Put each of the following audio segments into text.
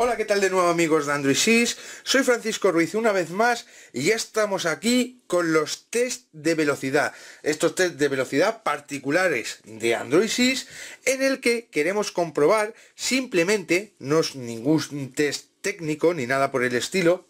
Hola, ¿qué tal de nuevo amigos de Android Soy Francisco Ruiz una vez más y ya estamos aquí con los test de velocidad. Estos test de velocidad particulares de Android en el que queremos comprobar simplemente, no es ningún test técnico ni nada por el estilo,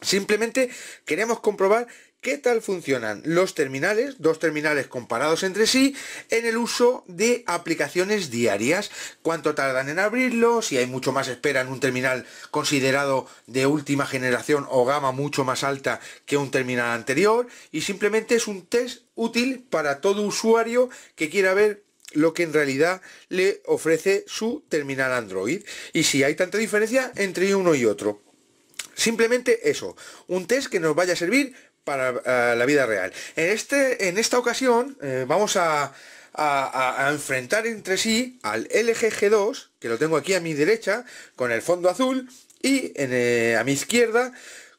simplemente queremos comprobar ¿Qué tal funcionan los terminales, dos terminales comparados entre sí, en el uso de aplicaciones diarias? ¿Cuánto tardan en abrirlo? Si hay mucho más espera en un terminal considerado de última generación o gama mucho más alta que un terminal anterior. Y simplemente es un test útil para todo usuario que quiera ver lo que en realidad le ofrece su terminal Android y si hay tanta diferencia entre uno y otro. Simplemente eso, un test que nos vaya a servir para eh, la vida real. En, este, en esta ocasión eh, vamos a, enfrentar entre sí al LGG2, que lo tengo aquí a mi derecha, con el fondo azul, y eh, a mi izquierda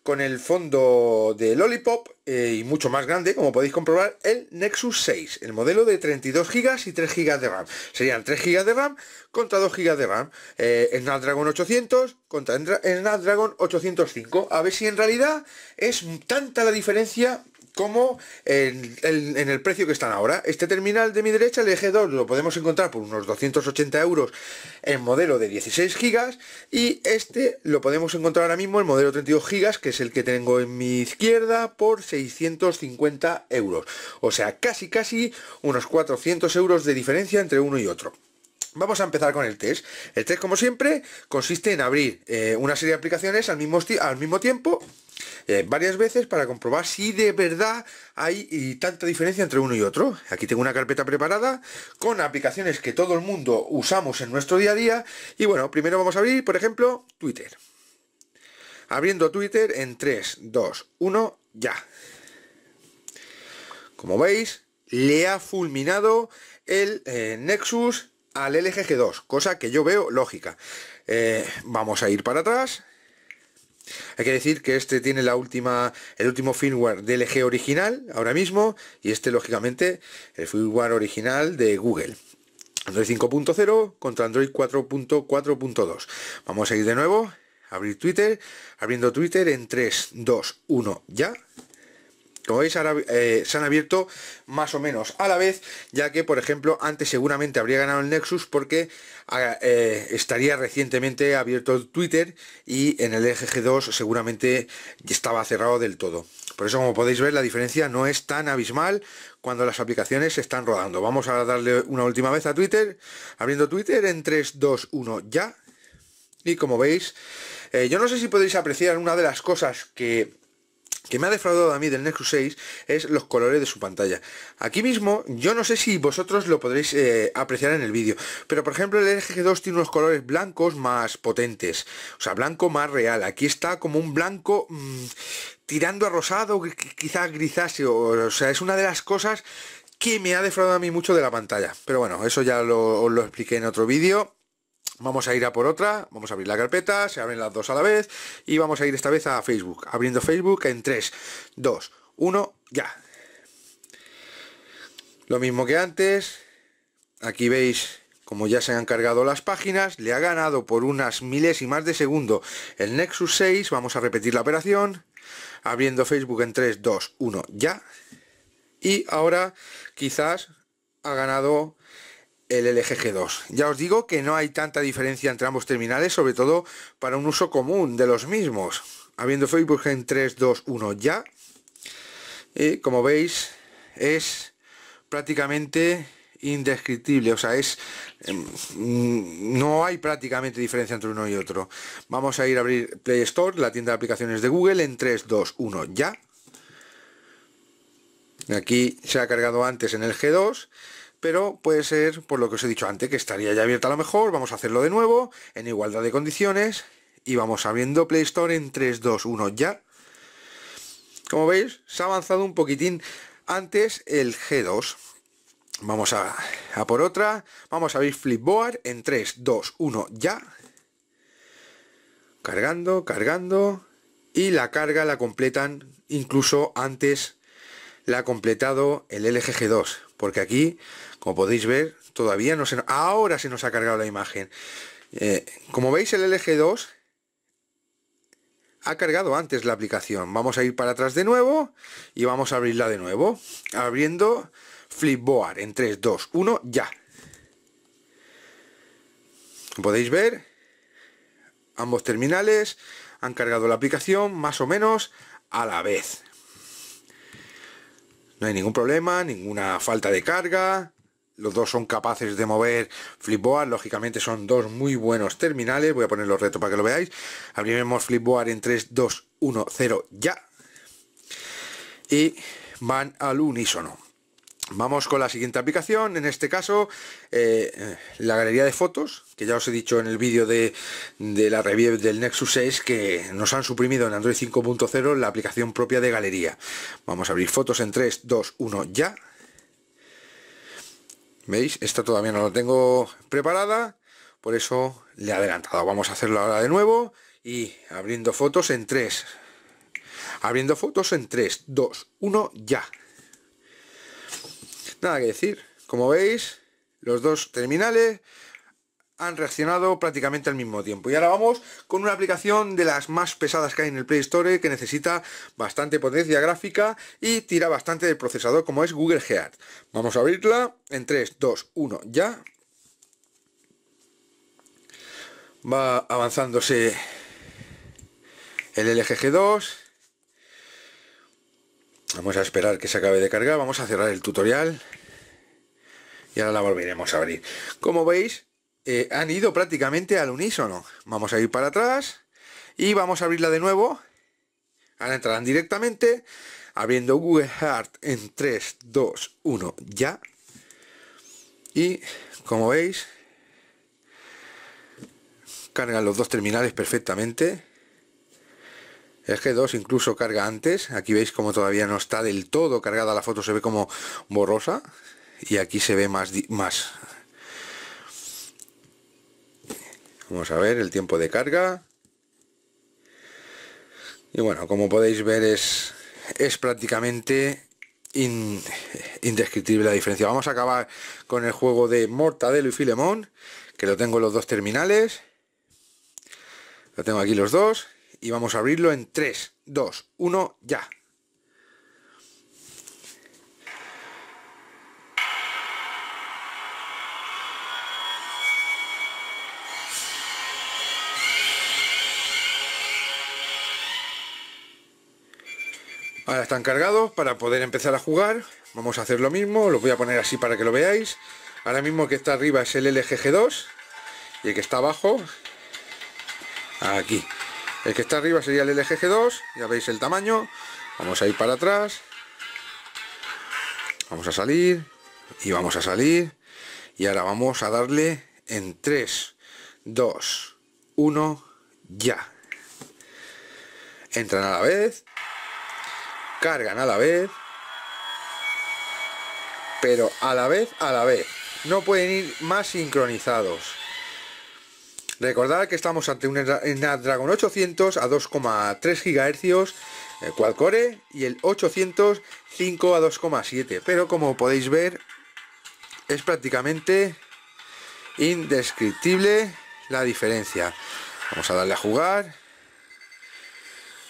con el fondo de Lollipop eh, y mucho más grande, como podéis comprobar, el Nexus 6, el modelo de 32 GB y 3 GB de RAM. Serían 3 GB de RAM contra 2 GB de RAM. Eh, Snapdragon 800 contra Snapdragon 805. A ver si en realidad es tanta la diferencia como en, el precio que están ahora. Este terminal de mi derecha, el eje 2, lo podemos encontrar por unos 280 euros en modelo de 16 gigas y este lo podemos encontrar ahora mismo en modelo 32 gigas, que es el que tengo en mi izquierda, por 650 euros. O sea, casi casi unos 400 euros de diferencia entre uno y otro. Vamos a empezar con el test. El test, como siempre, consiste en abrir eh, una serie de aplicaciones al mismo, al mismo tiempo, eh, varias veces, para comprobar si de verdad hay tanta diferencia entre uno y otro. Aquí tengo una carpeta preparada con aplicaciones que todo el mundo usamos en nuestro día a día. Y bueno, primero vamos a abrir, por ejemplo, Twitter. Abriendo Twitter en 3, 2, 1, ya. Como veis, le ha fulminado el eh, Nexus al lgg 2 cosa que yo veo lógica. Eh, vamos a ir para atrás. Hay que decir que este tiene la última, el último firmware de LG original ahora mismo y este lógicamente el firmware original de Google. Android 5.0 contra Android 4.4.2. Vamos a ir de nuevo, abrir Twitter, abriendo Twitter en 3, 2, 1, ya. Como veis eh, se han abierto más o menos a la vez, ya que por ejemplo antes seguramente habría ganado el Nexus porque ah, eh, estaría recientemente abierto Twitter y en el EGG2 seguramente estaba cerrado del todo. Por eso como podéis ver la diferencia no es tan abismal cuando las aplicaciones se están rodando. Vamos a darle una última vez a Twitter, abriendo Twitter en 3, 2, 1 ya. Y como veis, eh, yo no sé si podéis apreciar una de las cosas que que me ha defraudado a mí del Nexus 6 es los colores de su pantalla. Aquí mismo, yo no sé si vosotros lo podréis eh, apreciar en el vídeo, pero por ejemplo el g 2 tiene unos colores blancos más potentes, o sea, blanco más real. Aquí está como un blanco mm, tirando a rosado, quizás grisáceo, o sea, es una de las cosas que me ha defraudado a mí mucho de la pantalla. Pero bueno, eso ya lo, lo expliqué en otro vídeo. Vamos a ir a por otra, vamos a abrir la carpeta, se abren las dos a la vez y vamos a ir esta vez a Facebook, abriendo Facebook en 3, 2, 1, ya. Lo mismo que antes, aquí veis como ya se han cargado las páginas, le ha ganado por unas milésimas de segundo el Nexus 6, vamos a repetir la operación, abriendo Facebook en 3, 2, 1, ya. Y ahora quizás ha ganado el g 2 Ya os digo que no hay tanta diferencia entre ambos terminales, sobre todo para un uso común de los mismos. Habiendo Facebook en 3.2.1 ya, eh, como veis, es prácticamente indescriptible, o sea, es em, mm, no hay prácticamente diferencia entre uno y otro. Vamos a ir a abrir Play Store, la tienda de aplicaciones de Google, en 3, 2, 1, ya. Aquí se ha cargado antes en el G2 pero puede ser, por lo que os he dicho antes, que estaría ya abierta a lo mejor, vamos a hacerlo de nuevo, en igualdad de condiciones, y vamos abriendo Play Store en 3, 2, 1 ya. Como veis, se ha avanzado un poquitín antes el G2. Vamos a, a por otra, vamos a abrir Flipboard en 3, 2, 1 ya. Cargando, cargando, y la carga la completan incluso antes la ha completado el LG G2 porque aquí, como podéis ver, todavía no se ahora se nos ha cargado la imagen. Eh, como veis, el LG2 ha cargado antes la aplicación. Vamos a ir para atrás de nuevo y vamos a abrirla de nuevo. Abriendo Flipboard en 3, 2, 1, ya. Como podéis ver, ambos terminales han cargado la aplicación más o menos a la vez. No hay ningún problema, ninguna falta de carga. Los dos son capaces de mover Flipboard. Lógicamente son dos muy buenos terminales. Voy a poner los retos para que lo veáis. abrimos Flipboard en 3, 2, 1, 0, ya. Y van al unísono. Vamos con la siguiente aplicación, en este caso eh, la galería de fotos, que ya os he dicho en el vídeo de, de, la review del Nexus 6 que nos han suprimido en Android 5.0 la aplicación propia de galería. Vamos a abrir fotos en 3, 2, 1, ya. ¿Veis? Esta todavía no la tengo preparada, por eso le he adelantado. Vamos a hacerlo ahora de nuevo y abriendo fotos en 3. Abriendo fotos en 3, 2, 1, ya. Nada que decir. Como veis, los dos terminales han reaccionado prácticamente al mismo tiempo. Y ahora vamos con una aplicación de las más pesadas que hay en el Play Store eh, que necesita bastante potencia gráfica y tira bastante del procesador como es Google Head. Vamos a abrirla en 3, 2, 1, ya. Va avanzándose el LGG2 Vamos a esperar que se acabe de cargar. Vamos a cerrar el tutorial. Y ahora la volveremos a abrir. Como veis, eh, han ido prácticamente al unísono. Vamos a ir para atrás. Y vamos a abrirla de nuevo. Ahora entrarán directamente. Abriendo Google Heart en 3, 2, 1, ya. Y como veis, cargan los dos terminales perfectamente. Es que 2 incluso carga antes. Aquí veis como todavía no está del todo cargada la foto, se ve como borrosa. Y aquí se ve más, más. Vamos a ver el tiempo de carga. Y bueno, como podéis ver es, es prácticamente indescriptible la diferencia. Vamos a acabar con el juego de Mortadelo y Filemón, que lo tengo en los dos terminales. Lo tengo aquí los dos. Y vamos a abrirlo en 3, 2, 1, ya. Ahora están cargados para poder empezar a jugar. Vamos a hacer lo mismo, lo voy a poner así para que lo veáis. Ahora mismo que está arriba es el LGG2 y el que está abajo, aquí. El que está arriba sería el LGG2, ya veis el tamaño. Vamos a ir para atrás. Vamos a salir y vamos a salir. Y ahora vamos a darle en 3, 2, 1, ya. Entran a la vez, cargan a la vez, pero a la vez, a la vez. No pueden ir más sincronizados. Recordad que estamos ante un dragón 800 a 2,3 GHz, el quad core, y el 805 a 2,7, pero como podéis ver, es prácticamente indescriptible la diferencia. Vamos a darle a jugar.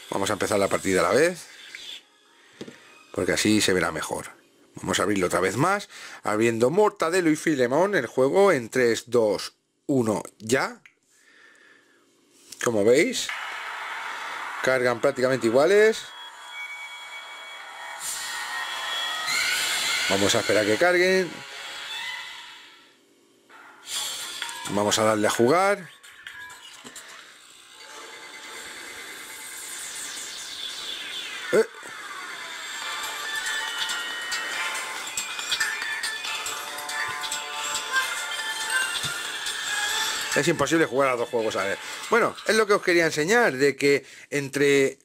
Vamos a empezar la partida a la vez. Porque así se verá mejor. Vamos a abrirlo otra vez más. Abriendo Mortadelo y Filemón, el juego en 3, 2, 1, ya como veis cargan prácticamente iguales vamos a esperar que carguen vamos a darle a jugar Es imposible jugar a dos juegos a ver. Bueno, es lo que os quería enseñar, de que entre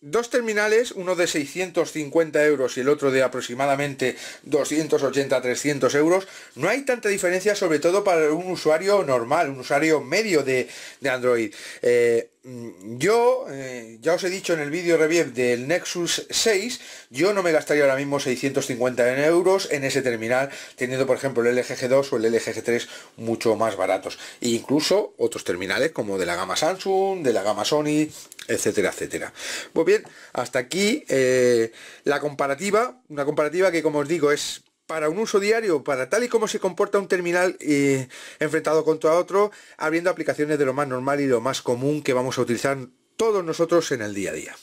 dos terminales, uno de 650 euros y el otro de aproximadamente 280-300 euros, no hay tanta diferencia sobre todo para un usuario normal, un usuario medio de, Android. Eh, Mm, yo, eh, ya os he dicho en el vídeo review del Nexus 6, yo no me gastaría ahora mismo 650 euros en ese terminal, teniendo por ejemplo el LG G2 o el LG G3 mucho más baratos. E incluso otros terminales como de la gama Samsung, de la gama Sony, etcétera, etcétera. Pues bien, hasta aquí eh, la comparativa, una comparativa que como os digo es para un uso diario, para tal y como se comporta un terminal eh, enfrentado contra otro, abriendo aplicaciones de lo más normal y lo más común que vamos a utilizar todos nosotros en el día a día.